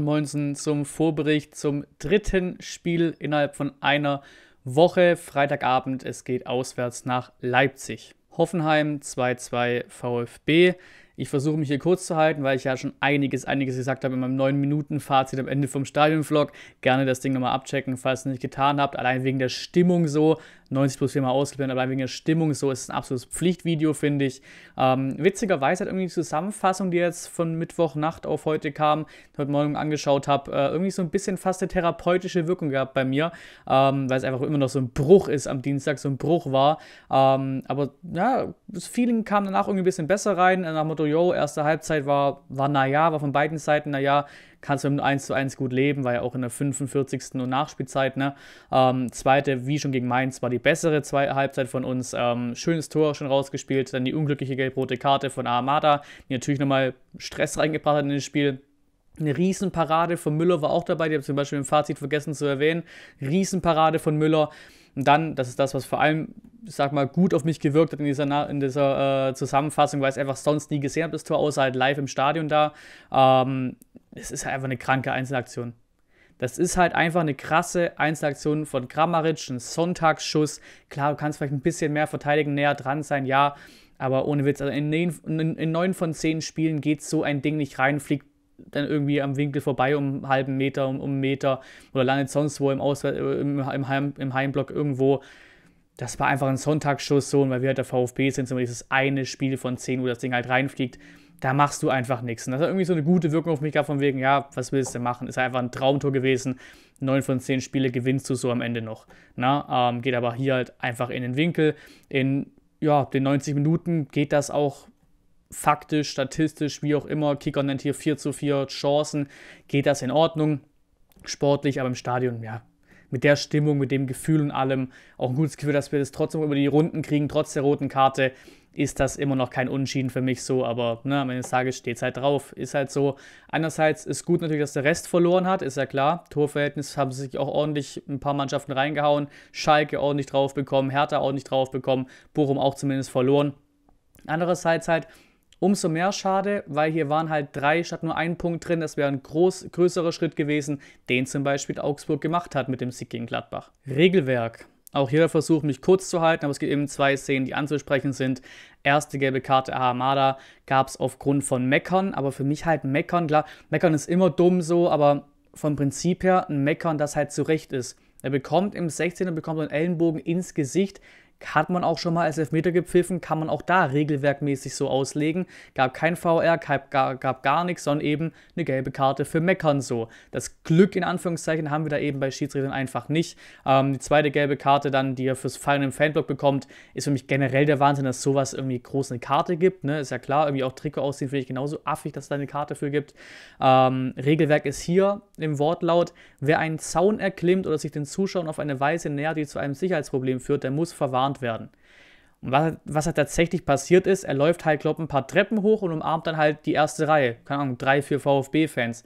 Moinsen zum Vorbericht zum dritten Spiel innerhalb von einer Woche. Freitagabend, es geht auswärts nach Leipzig. Hoffenheim 2-2 VfB. Ich versuche mich hier kurz zu halten, weil ich ja schon einiges, einiges gesagt habe in meinem 9-Minuten-Fazit am Ende vom Stadion-Vlog. Gerne das Ding nochmal abchecken, falls ihr es nicht getan habt. Allein wegen der Stimmung so. 90 plus 4 viermal ausgeblendet, allein wegen der Stimmung so ist es ein absolutes Pflichtvideo, finde ich. Ähm, witzigerweise hat irgendwie die Zusammenfassung, die jetzt von Mittwochnacht auf heute kam, heute Morgen angeschaut habe, äh, irgendwie so ein bisschen fast eine therapeutische Wirkung gehabt bei mir, ähm, weil es einfach immer noch so ein Bruch ist am Dienstag, so ein Bruch war. Ähm, aber ja, das Feeling kam danach irgendwie ein bisschen besser rein, nach Motto, yo, erste Halbzeit war, war naja, war von beiden Seiten naja, kannst du mit 1 zu 1 gut leben, war ja auch in der 45. und Nachspielzeit. Ne? Ähm, zweite, wie schon gegen Mainz, war die bessere zweite Halbzeit von uns. Ähm, schönes Tor schon rausgespielt, dann die unglückliche gelb-rote Karte von Armada, die natürlich nochmal Stress reingebracht hat in das Spiel. Eine Riesenparade von Müller war auch dabei, die habe ich zum Beispiel im Fazit vergessen zu erwähnen. Riesenparade von Müller. Und dann, das ist das, was vor allem, ich sag mal, gut auf mich gewirkt hat in dieser, in dieser äh, Zusammenfassung, weil ich es einfach sonst nie gesehen habe, das Tor, außer halt live im Stadion da. Ähm, es ist halt einfach eine kranke Einzelaktion. Das ist halt einfach eine krasse Einzelaktion von Kramaric, ein Sonntagsschuss. Klar, du kannst vielleicht ein bisschen mehr verteidigen, näher dran sein, ja. Aber ohne Witz, also in neun von zehn Spielen geht so ein Ding nicht rein, fliegt dann irgendwie am Winkel vorbei um einen halben Meter, um, um einen Meter oder landet sonst wo im, Auswe äh, im, im, Heim im Heimblock irgendwo. Das war einfach ein Sonntagsschuss so, und weil wir halt der VfB sind, so dieses eine Spiel von zehn, wo das Ding halt reinfliegt da machst du einfach nichts. Und das hat irgendwie so eine gute Wirkung auf mich gehabt, von wegen, ja, was willst du machen? Ist einfach ein Traumtor gewesen. Neun von zehn Spiele gewinnst du so am Ende noch. Na, ähm, geht aber hier halt einfach in den Winkel. In ja, den 90 Minuten geht das auch faktisch, statistisch, wie auch immer. Kicker nennt hier 4 zu 4 Chancen. Geht das in Ordnung? Sportlich, aber im Stadion, ja, mit der Stimmung, mit dem Gefühl und allem. Auch ein gutes Gefühl, dass wir das trotzdem über die Runden kriegen, trotz der roten Karte ist das immer noch kein Unentschieden für mich so, aber ne, am Ende des Tages steht es halt drauf. Ist halt so. Einerseits ist gut natürlich, dass der Rest verloren hat, ist ja klar. Torverhältnis haben sich auch ordentlich ein paar Mannschaften reingehauen. Schalke ordentlich drauf bekommen, Hertha ordentlich drauf bekommen, Bochum auch zumindest verloren. Andererseits halt, Umso mehr schade, weil hier waren halt drei statt nur ein Punkt drin. Das wäre ein groß, größerer Schritt gewesen, den zum Beispiel Augsburg gemacht hat mit dem Sieg gegen Gladbach. Regelwerk. Auch hier der Versuch, mich kurz zu halten, aber es gibt eben zwei Szenen, die anzusprechen sind. Erste gelbe Karte Ahamada gab es aufgrund von Meckern, aber für mich halt Meckern, klar, Meckern ist immer dumm so, aber vom Prinzip her ein Meckern, das halt zurecht ist. Er bekommt im 16er bekommt einen Ellenbogen ins Gesicht, hat man auch schon mal als Elfmeter gepfiffen, kann man auch da regelwerkmäßig so auslegen. Gab kein VR, gab, gab gar nichts, sondern eben eine gelbe Karte für Meckern so. Das Glück in Anführungszeichen haben wir da eben bei Schiedsrichtern einfach nicht. Ähm, die zweite gelbe Karte dann, die ihr fürs Fallen im Fanblock bekommt, ist für mich generell der Wahnsinn, dass sowas irgendwie groß eine Karte gibt. Ne? Ist ja klar, irgendwie auch Trikot ausziehen finde ich genauso affig, dass es da eine Karte für gibt. Ähm, Regelwerk ist hier im Wortlaut, wer einen Zaun erklimmt oder sich den Zuschauern auf eine Weise nähert, die zu einem Sicherheitsproblem führt, der muss verwarnen umarmt werden. Und was, was halt tatsächlich passiert ist, er läuft halt, glaube ein paar Treppen hoch und umarmt dann halt die erste Reihe. Keine Ahnung, drei, vier VfB-Fans.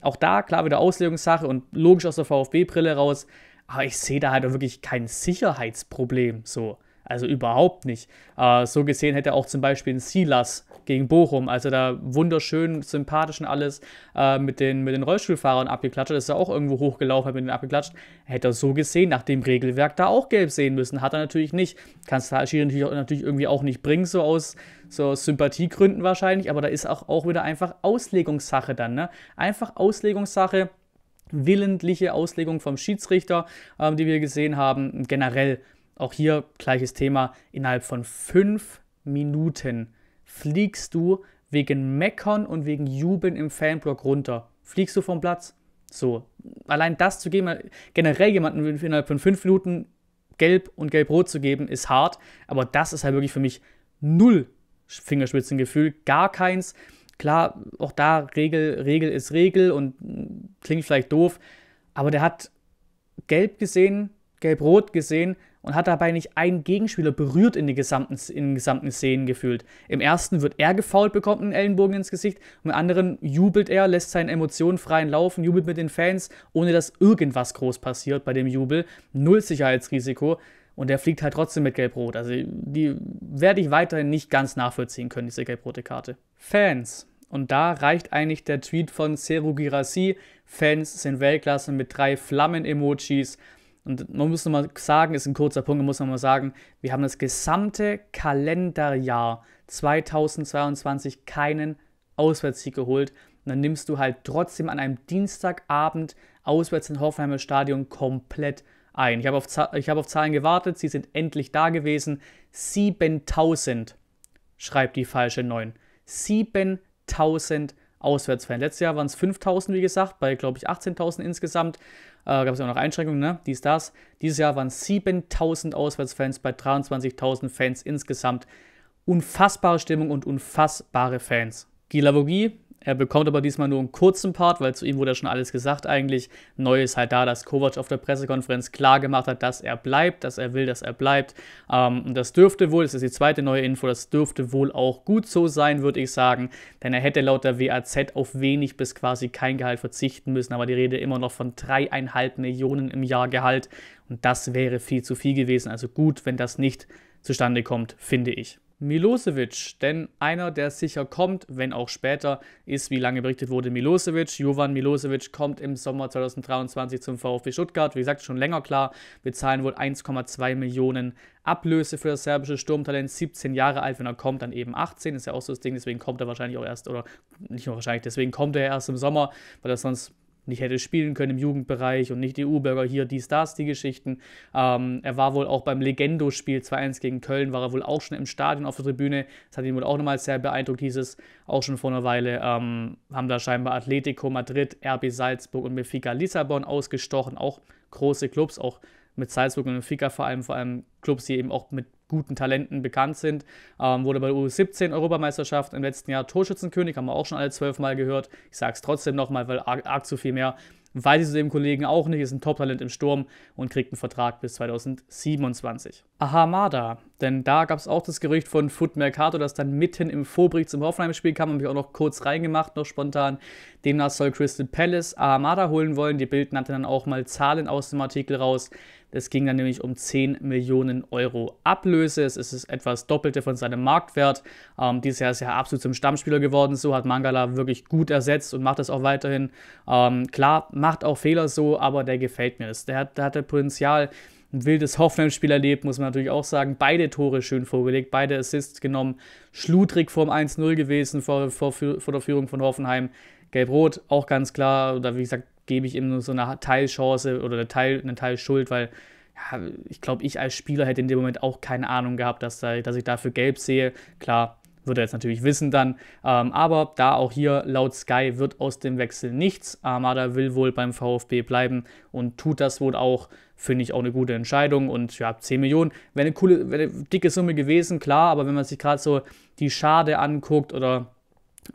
Auch da, klar, wieder Auslegungssache und logisch aus der VfB-Brille raus. Aber ich sehe da halt auch wirklich kein Sicherheitsproblem so. Also überhaupt nicht. Äh, so gesehen hätte er auch zum Beispiel ein Silas gegen Bochum, also da wunderschön, sympathisch und alles äh, mit, den, mit den Rollstuhlfahrern abgeklatscht, ist er auch irgendwo hochgelaufen, hat mit denen abgeklatscht, hätte er so gesehen, nach dem Regelwerk da auch gelb sehen müssen, hat er natürlich nicht. Kannst du natürlich, natürlich irgendwie auch nicht bringen, so aus so Sympathiegründen wahrscheinlich, aber da ist auch, auch wieder einfach Auslegungssache dann, ne? Einfach Auslegungssache willentliche Auslegung vom Schiedsrichter, ähm, die wir gesehen haben. Generell auch hier gleiches Thema. Innerhalb von fünf Minuten fliegst du wegen Meckern und wegen Jubeln im Fanblock runter. Fliegst du vom Platz? So, allein das zu geben, generell jemanden innerhalb von fünf Minuten gelb und gelb-rot zu geben, ist hart. Aber das ist halt wirklich für mich null Fingerspitzengefühl, gar keins. Klar, auch da Regel, Regel ist Regel und klingt vielleicht doof, aber der hat gelb gesehen, gelb-rot gesehen und hat dabei nicht einen Gegenspieler berührt in den gesamten, in den gesamten Szenen gefühlt. Im ersten wird er gefault, bekommt einen Ellenbogen ins Gesicht und im anderen jubelt er, lässt seinen Emotionen freien Laufen, jubelt mit den Fans, ohne dass irgendwas groß passiert bei dem Jubel. Null Sicherheitsrisiko und er fliegt halt trotzdem mit Gelb-Rot. Also die werde ich weiterhin nicht ganz nachvollziehen können, diese gelb-rote Karte. Fans. Und da reicht eigentlich der Tweet von Seru Girassi. Fans sind Weltklasse mit drei Flammen-Emojis. Und man muss nochmal sagen, ist ein kurzer Punkt, man muss nochmal sagen, wir haben das gesamte Kalenderjahr 2022 keinen Auswärtssieg geholt. Und dann nimmst du halt trotzdem an einem Dienstagabend auswärts in Hoffenheimer Stadion komplett ein. Ich habe auf, ich hab auf Zahlen gewartet, sie sind endlich da gewesen. 7000 schreibt die falsche 9. 7000 Auswärtsfan. Letztes Jahr waren es 5000, wie gesagt, bei, glaube ich, 18.000 insgesamt. Äh, Gab es auch noch Einschränkungen, ne? Dies, das. Dieses Jahr waren 7000 Auswärtsfans bei 23.000 Fans insgesamt. Unfassbare Stimmung und unfassbare Fans. Gilavogi er bekommt aber diesmal nur einen kurzen Part, weil zu ihm wurde ja schon alles gesagt eigentlich. Neu ist halt da, dass Kovac auf der Pressekonferenz klar gemacht hat, dass er bleibt, dass er will, dass er bleibt. Ähm, und das dürfte wohl, das ist die zweite neue Info, das dürfte wohl auch gut so sein, würde ich sagen. Denn er hätte laut der WAZ auf wenig bis quasi kein Gehalt verzichten müssen. Aber die Rede immer noch von dreieinhalb Millionen im Jahr Gehalt. Und das wäre viel zu viel gewesen. Also gut, wenn das nicht zustande kommt, finde ich. Milosevic. Denn einer, der sicher kommt, wenn auch später, ist, wie lange berichtet wurde, Milosevic. Jovan Milosevic kommt im Sommer 2023 zum VfB Stuttgart. Wie gesagt, schon länger klar. Wir zahlen wohl 1,2 Millionen Ablöse für das serbische Sturmtalent. 17 Jahre alt, wenn er kommt, dann eben 18. Ist ja auch so das Ding, deswegen kommt er wahrscheinlich auch erst, oder nicht nur wahrscheinlich, deswegen kommt er erst im Sommer, weil er sonst nicht hätte spielen können im Jugendbereich und nicht EU-Bürger hier, dies, das, die Geschichten. Ähm, er war wohl auch beim Legendo-Spiel 2-1 gegen Köln, war er wohl auch schon im Stadion auf der Tribüne. Das hat ihn wohl auch nochmal sehr beeindruckt, dieses auch schon vor einer Weile. Ähm, haben da scheinbar Atletico Madrid, RB Salzburg und Benfica Lissabon ausgestochen. Auch große Clubs, auch mit Salzburg und Benfica vor allem, vor allem Clubs, die eben auch mit guten Talenten bekannt sind. Ähm, wurde bei der U17-Europameisterschaft im letzten Jahr Torschützenkönig, haben wir auch schon alle zwölf Mal gehört. Ich sage es trotzdem nochmal, weil arg, arg zu viel mehr weiß ich zu dem Kollegen auch nicht, ist ein Top-Talent im Sturm und kriegt einen Vertrag bis 2027. Ahamada, denn da gab es auch das Gerücht von Foot Mercato, das dann mitten im Vorbrick zum Hoffenheim-Spiel kam, habe ich auch noch kurz reingemacht, noch spontan. Demnach soll Crystal Palace Ahamada holen wollen, die Bild nannte dann auch mal Zahlen aus dem Artikel raus. Das ging dann nämlich um 10 Millionen Euro Ablöse. Es ist etwas Doppelte von seinem Marktwert. Ähm, dieses Jahr ist er absolut zum Stammspieler geworden. So hat Mangala wirklich gut ersetzt und macht das auch weiterhin. Ähm, klar, macht auch Fehler so, aber der gefällt mir. Der hat, der hat das Potenzial. Ein wildes Hoffenheim-Spiel erlebt, muss man natürlich auch sagen. Beide Tore schön vorgelegt, beide Assists genommen. Schludrig vorm 1-0 gewesen vor, vor, vor der Führung von Hoffenheim. Gelb-Rot, auch ganz klar. Oder wie gesagt, gebe ich ihm nur so eine Teilchance oder eine, Teil, eine Teilschuld, weil ja, ich glaube, ich als Spieler hätte in dem Moment auch keine Ahnung gehabt, dass, dass ich dafür gelb sehe. Klar, wird er jetzt natürlich wissen dann. Ähm, aber da auch hier laut Sky wird aus dem Wechsel nichts. Armada will wohl beim VfB bleiben und tut das wohl auch. Finde ich auch eine gute Entscheidung. Und ja, 10 Millionen wäre eine coole, wär eine dicke Summe gewesen, klar. Aber wenn man sich gerade so die Schade anguckt oder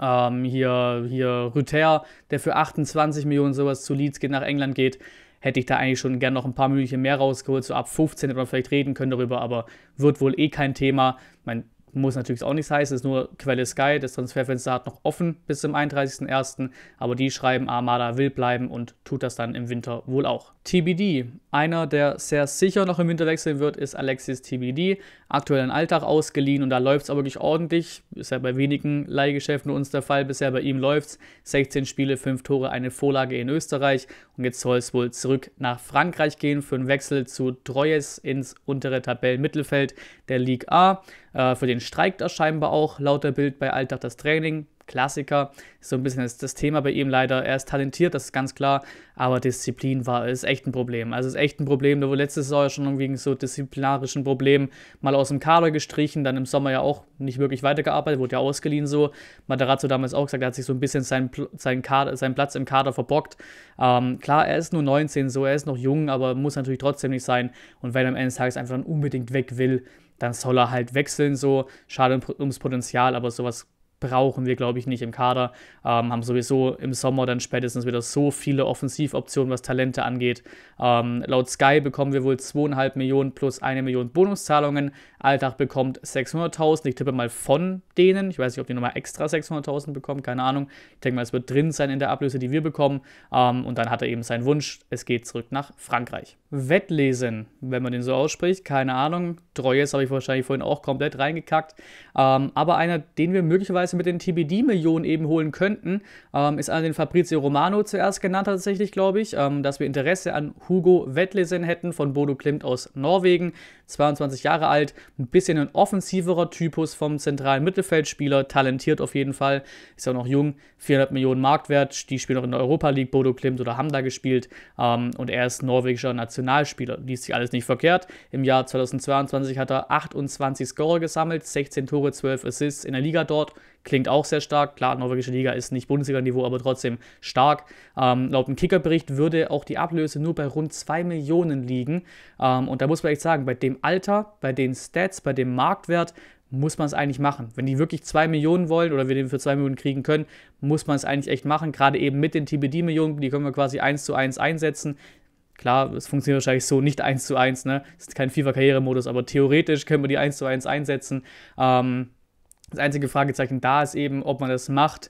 ähm, hier, hier Rüther, der für 28 Millionen sowas zu Leeds geht, nach England geht, hätte ich da eigentlich schon gern noch ein paar Minuten mehr rausgeholt. So ab 15 hätte man vielleicht reden können darüber, aber wird wohl eh kein Thema. Mein muss natürlich auch nichts heißen, ist nur Quelle Sky. Das Transferfenster hat noch offen bis zum 31.01. Aber die schreiben, Armada will bleiben und tut das dann im Winter wohl auch. TBD. Einer, der sehr sicher noch im Winter wechseln wird, ist Alexis TBD. Aktuell in Alltag ausgeliehen und da läuft es aber wirklich ordentlich. Ist ja bei wenigen Leihgeschäften uns der Fall. Bisher bei ihm läuft es. 16 Spiele, 5 Tore, eine Vorlage in Österreich. Und jetzt soll es wohl zurück nach Frankreich gehen für einen Wechsel zu Troyes ins untere Tabellenmittelfeld der Ligue A. Äh, für den streikt er scheinbar auch, lauter Bild bei Alltag das Training. Klassiker, so ein bisschen das, das Thema bei ihm leider. Er ist talentiert, das ist ganz klar, aber Disziplin war ist echt ein Problem. Also ist echt ein Problem. Da wurde letztes Jahr ja schon wegen so disziplinarischen Problemen mal aus dem Kader gestrichen, dann im Sommer ja auch nicht wirklich weitergearbeitet, wurde ja ausgeliehen so. Materazzo damals auch gesagt, er hat sich so ein bisschen seinen, seinen, Kader, seinen Platz im Kader verbockt. Ähm, klar, er ist nur 19, so, er ist noch jung, aber muss natürlich trotzdem nicht sein. Und wenn er am Ende des Tages einfach dann unbedingt weg will, dann soll er halt wechseln, so schade ums Potenzial, aber sowas brauchen wir, glaube ich, nicht im Kader. Ähm, haben sowieso im Sommer dann spätestens wieder so viele Offensivoptionen, was Talente angeht. Ähm, laut Sky bekommen wir wohl 2,5 Millionen plus 1 Million Bonuszahlungen. Alltag bekommt 600.000. Ich tippe mal von denen. Ich weiß nicht, ob die nochmal extra 600.000 bekommen, keine Ahnung. Ich denke mal, es wird drin sein in der Ablöse, die wir bekommen. Ähm, und dann hat er eben seinen Wunsch, es geht zurück nach Frankreich. Wettlesen, wenn man den so ausspricht, keine Ahnung. Treues habe ich wahrscheinlich vorhin auch komplett reingekackt. Ähm, aber einer, den wir möglicherweise möglicherweise mit den TBD-Millionen eben holen könnten, ähm, ist an den Fabrizio Romano zuerst genannt tatsächlich, glaube ich, ähm, dass wir Interesse an Hugo Wettlesen hätten von Bodo Klimt aus Norwegen. 22 Jahre alt, ein bisschen ein offensiverer Typus vom zentralen Mittelfeldspieler, talentiert auf jeden Fall, ist ja noch jung, 400 Millionen Marktwert, die spielen auch in der Europa League, Bodo Klimt oder haben da gespielt ähm, und er ist norwegischer Nationalspieler, liest sich alles nicht verkehrt. Im Jahr 2022 hat er 28 Scorer gesammelt, 16 Tore, 12 Assists in der Liga dort, klingt auch sehr stark. Klar, norwegische Liga ist nicht Bundesliga-Niveau, aber trotzdem stark. Ähm, laut dem Kickerbericht würde auch die Ablöse nur bei rund 2 Millionen liegen. Ähm, und da muss man echt sagen, bei dem Alter, bei den Stats, bei dem Marktwert muss man es eigentlich machen. Wenn die wirklich 2 Millionen wollen oder wir den für 2 Millionen kriegen können, muss man es eigentlich echt machen. Gerade eben mit den TBD-Millionen, die können wir quasi 1 zu 1 einsetzen. Klar, es funktioniert wahrscheinlich so nicht 1 zu 1, ne? Das ist kein FIFA-Karrieremodus, aber theoretisch können wir die 1 zu 1 einsetzen. Ähm, das einzige Fragezeichen da ist eben, ob man das macht,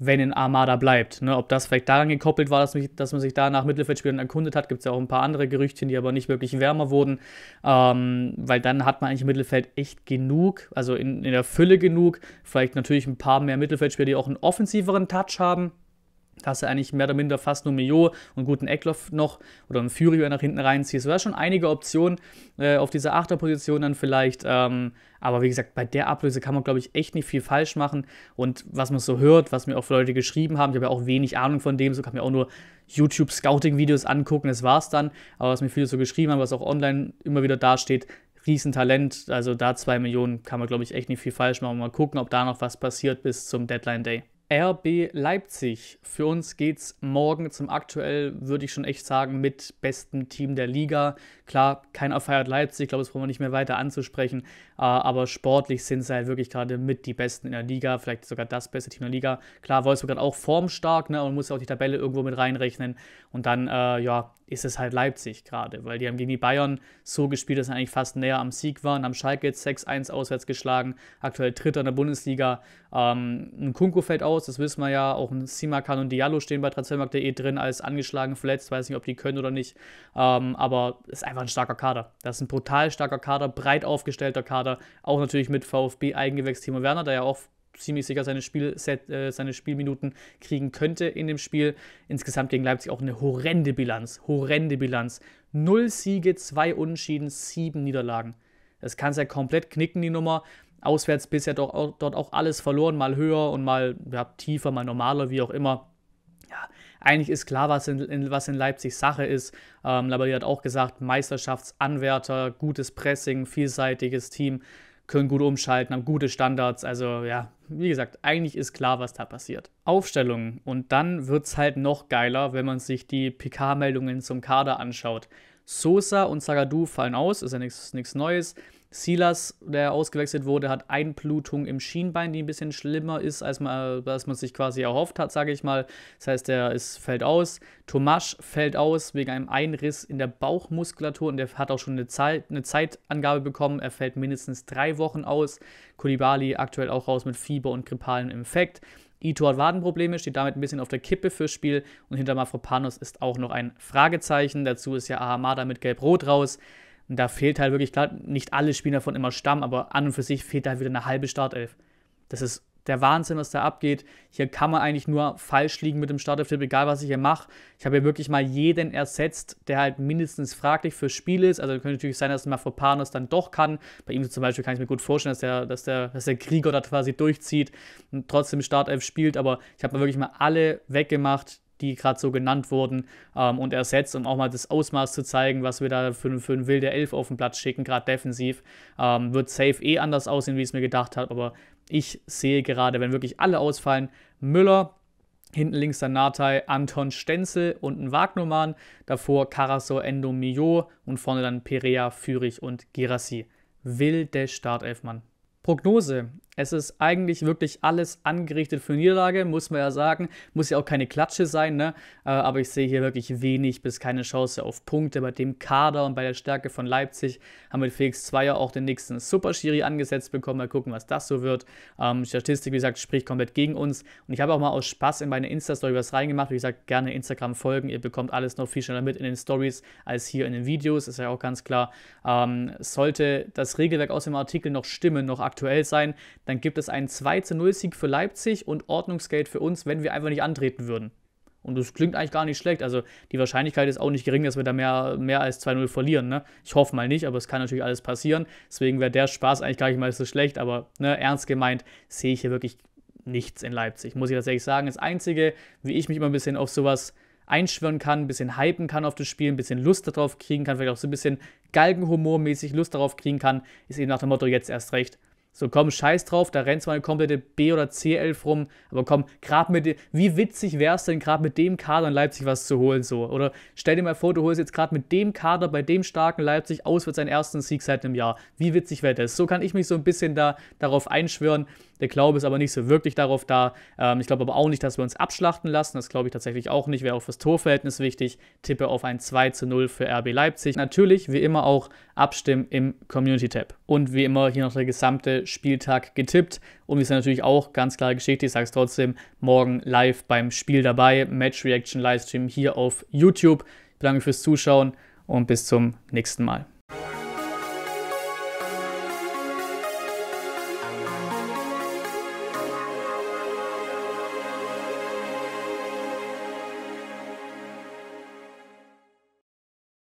wenn in Armada bleibt. Ne, ob das vielleicht daran gekoppelt war, dass, mich, dass man sich da nach Mittelfeldspielern erkundet hat, gibt es ja auch ein paar andere Gerüchtchen, die aber nicht wirklich wärmer wurden, ähm, weil dann hat man eigentlich im Mittelfeld echt genug, also in, in der Fülle genug, vielleicht natürlich ein paar mehr Mittelfeldspieler, die auch einen offensiveren Touch haben, hast du eigentlich mehr oder minder fast nur Mio und guten Eckloff noch oder einen Furio nach hinten reinziehst. Du hast schon einige Optionen äh, auf dieser Achterposition dann vielleicht. Ähm, aber wie gesagt, bei der Ablöse kann man, glaube ich, echt nicht viel falsch machen. Und was man so hört, was mir auch Leute geschrieben haben, ich habe ja auch wenig Ahnung von dem, so kann mir auch nur YouTube-Scouting-Videos angucken, das war's dann. Aber was mir viele so geschrieben haben, was auch online immer wieder dasteht, Riesentalent. Also da zwei Millionen kann man, glaube ich, echt nicht viel falsch machen. Mal gucken, ob da noch was passiert bis zum Deadline Day. RB Leipzig. Für uns geht es morgen zum aktuell, würde ich schon echt sagen, mit bestem Team der Liga. Klar, keiner feiert Leipzig, ich glaube, das brauchen wir nicht mehr weiter anzusprechen. Äh, aber sportlich sind sie halt wirklich gerade mit die Besten in der Liga, vielleicht sogar das beste Team der Liga. Klar, Wolfsburg hat auch formstark, ne? man muss ja auch die Tabelle irgendwo mit reinrechnen. Und dann, äh, ja, ist es halt Leipzig gerade, weil die haben gegen die Bayern so gespielt, dass sie eigentlich fast näher am Sieg waren, haben Schalke jetzt 6-1 auswärts geschlagen, aktuell Dritter in der Bundesliga. Ähm, ein Kunko fällt aus, das wissen wir ja, auch ein Simakan und Diallo stehen bei transfermarkt.de drin als angeschlagen, verletzt, weiß nicht, ob die können oder nicht, ähm, aber ist einfach ein starker Kader. Das ist ein brutal starker Kader, breit aufgestellter Kader, auch natürlich mit VfB-Eigengewächs Timo Werner, der ja auch ziemlich sicher seine, Spielset, äh, seine Spielminuten kriegen könnte in dem Spiel. Insgesamt gegen Leipzig auch eine horrende Bilanz. Horrende Bilanz. Null Siege, zwei Unentschieden, sieben Niederlagen. Das kann es ja komplett knicken, die Nummer. Auswärts bisher doch, auch, dort auch alles verloren, mal höher und mal ja, tiefer, mal normaler, wie auch immer. Ja, eigentlich ist klar, was in, in, was in Leipzig Sache ist. Ähm, Labbadia hat auch gesagt, Meisterschaftsanwärter, gutes Pressing, vielseitiges Team können gut umschalten, haben gute Standards. Also ja, wie gesagt, eigentlich ist klar, was da passiert. Aufstellungen. Und dann wird es halt noch geiler, wenn man sich die PK-Meldungen zum Kader anschaut. Sosa und Sagadu fallen aus, ist ja nichts Neues. Silas, der ausgewechselt wurde, hat Einblutung im Schienbein, die ein bisschen schlimmer ist, als man, als man sich quasi erhofft hat, sage ich mal. Das heißt, der ist, fällt aus. Tomasch fällt aus wegen einem Einriss in der Bauchmuskulatur und der hat auch schon eine, Zeit, eine Zeitangabe bekommen. Er fällt mindestens drei Wochen aus. Kulibali aktuell auch raus mit Fieber und grippalem Infekt. Ito hat Wadenprobleme, steht damit ein bisschen auf der Kippe fürs Spiel und hinter Mafropanos ist auch noch ein Fragezeichen. Dazu ist ja Ahamada mit Gelb-Rot raus. Und da fehlt halt wirklich, klar, nicht alle spielen davon immer Stamm, aber an und für sich fehlt da halt wieder eine halbe Startelf. Das ist der Wahnsinn, was da abgeht. Hier kann man eigentlich nur falsch liegen mit dem Startelf-Tipp, egal was ich hier mache. Ich habe hier wirklich mal jeden ersetzt, der halt mindestens fraglich fürs Spiel ist. Also könnte natürlich sein, dass mal Fopanos dann doch kann. Bei ihm zum Beispiel kann ich mir gut vorstellen, dass der, dass der, dass der Krieger da quasi durchzieht und trotzdem Startelf spielt. Aber ich habe wirklich mal alle weggemacht, die gerade so genannt wurden, ähm, und ersetzt, um auch mal das Ausmaß zu zeigen, was wir da für, für einen wilde Elf auf den Platz schicken, gerade defensiv. Ähm, wird safe eh anders aussehen, wie ich es mir gedacht habe, aber ich sehe gerade, wenn wirklich alle ausfallen, Müller, Hinten links dann Natai, Anton Stenzel und ein Wagnumann. Davor Carasso, Endo, Mio und vorne dann Perea, Fürich und Girassi. Wilde Startelfmann. Prognose. Es ist eigentlich wirklich alles angerichtet für Niederlage, muss man ja sagen. Muss ja auch keine Klatsche sein, ne? Äh, aber ich sehe hier wirklich wenig bis keine Chance auf Punkte. Bei dem Kader und bei der Stärke von Leipzig haben wir Felix Zweier auch den nächsten Superschiri angesetzt bekommen. Mal gucken, was das so wird. Ähm, Statistik, wie gesagt, spricht komplett gegen uns. Und ich habe auch mal aus Spaß in meine Insta-Story was reingemacht. Wie gesagt, gerne Instagram folgen. Ihr bekommt alles noch viel schneller mit in den Stories als hier in den Videos. Ist ja auch ganz klar. Ähm, sollte das Regelwerk aus dem Artikel noch stimmen, noch aktuell sein, dann gibt es einen 2 zu 0 Sieg für Leipzig und Ordnungsgeld für uns, wenn wir einfach nicht antreten würden. Und das klingt eigentlich gar nicht schlecht. Also die Wahrscheinlichkeit ist auch nicht gering, dass wir da mehr, mehr als 2-0 verlieren. Ne? Ich hoffe mal nicht, aber es kann natürlich alles passieren. Deswegen wäre der Spaß eigentlich gar nicht mal so schlecht. Aber ne, ernst gemeint sehe ich hier wirklich nichts in Leipzig, muss ich tatsächlich sagen. Das Einzige, wie ich mich immer ein bisschen auf sowas einschwören kann, ein bisschen hypen kann auf das Spiel, ein bisschen Lust darauf kriegen kann, vielleicht auch so ein bisschen Galgenhumormäßig Lust darauf kriegen kann, ist eben nach dem Motto jetzt erst recht. So, komm, scheiß drauf, da rennt zwar eine komplette B- oder c 11 rum, aber komm, grad mit wie witzig wär's denn, gerade mit dem Kader in Leipzig was zu holen, so. Oder stell dir mal vor, du holst jetzt gerade mit dem Kader bei dem starken Leipzig aus, auswärts seinen ersten Sieg seit einem Jahr. Wie witzig wäre das? So kann ich mich so ein bisschen da, darauf einschwören, der Glaube ist aber nicht so wirklich darauf da. Ähm, ich glaube aber auch nicht, dass wir uns abschlachten lassen. Das glaube ich tatsächlich auch nicht. Wäre auch fürs Torverhältnis wichtig. Tippe auf ein 2 zu 0 für RB Leipzig. Natürlich, wie immer, auch abstimmen im Community-Tab. Und wie immer hier noch der gesamte Spieltag getippt. Und wir sind natürlich auch ganz klare Geschichte. Ich sage es trotzdem, morgen live beim Spiel dabei. Match Reaction Livestream hier auf YouTube. Ich bedanke mich fürs Zuschauen und bis zum nächsten Mal.